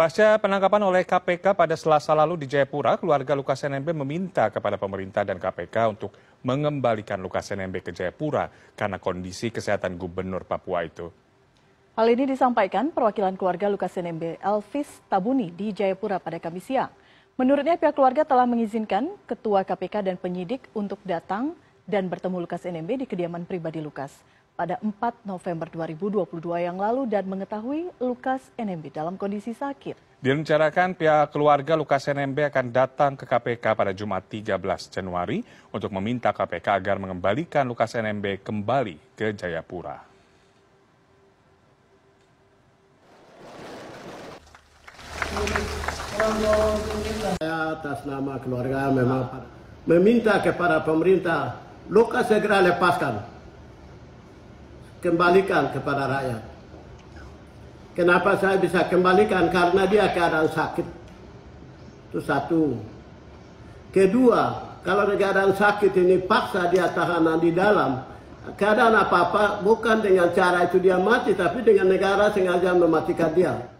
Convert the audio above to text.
Pasca penangkapan oleh KPK pada selasa lalu di Jayapura, keluarga Lukas NMB meminta kepada pemerintah dan KPK untuk mengembalikan Lukas NMB ke Jayapura karena kondisi kesehatan gubernur Papua itu. Hal ini disampaikan perwakilan keluarga Lukas NMB Elvis Tabuni di Jayapura pada Kamis siang. Menurutnya pihak keluarga telah mengizinkan Ketua KPK dan penyidik untuk datang dan bertemu Lukas NMB di kediaman pribadi Lukas pada 4 November 2022 yang lalu dan mengetahui Lukas NMB dalam kondisi sakit. Direncanakan pihak keluarga Lukas NMB akan datang ke KPK pada Jumat 13 Januari untuk meminta KPK agar mengembalikan Lukas NMB kembali ke Jayapura. Saya atas nama keluarga memang meminta kepada pemerintah Luka segera lepaskan. Kembalikan kepada rakyat. Kenapa saya bisa kembalikan? Karena dia keadaan sakit. Itu satu. Kedua, kalau keadaan sakit ini paksa dia tahanan di dalam, keadaan apa-apa bukan dengan cara itu dia mati, tapi dengan negara sengaja mematikan dia.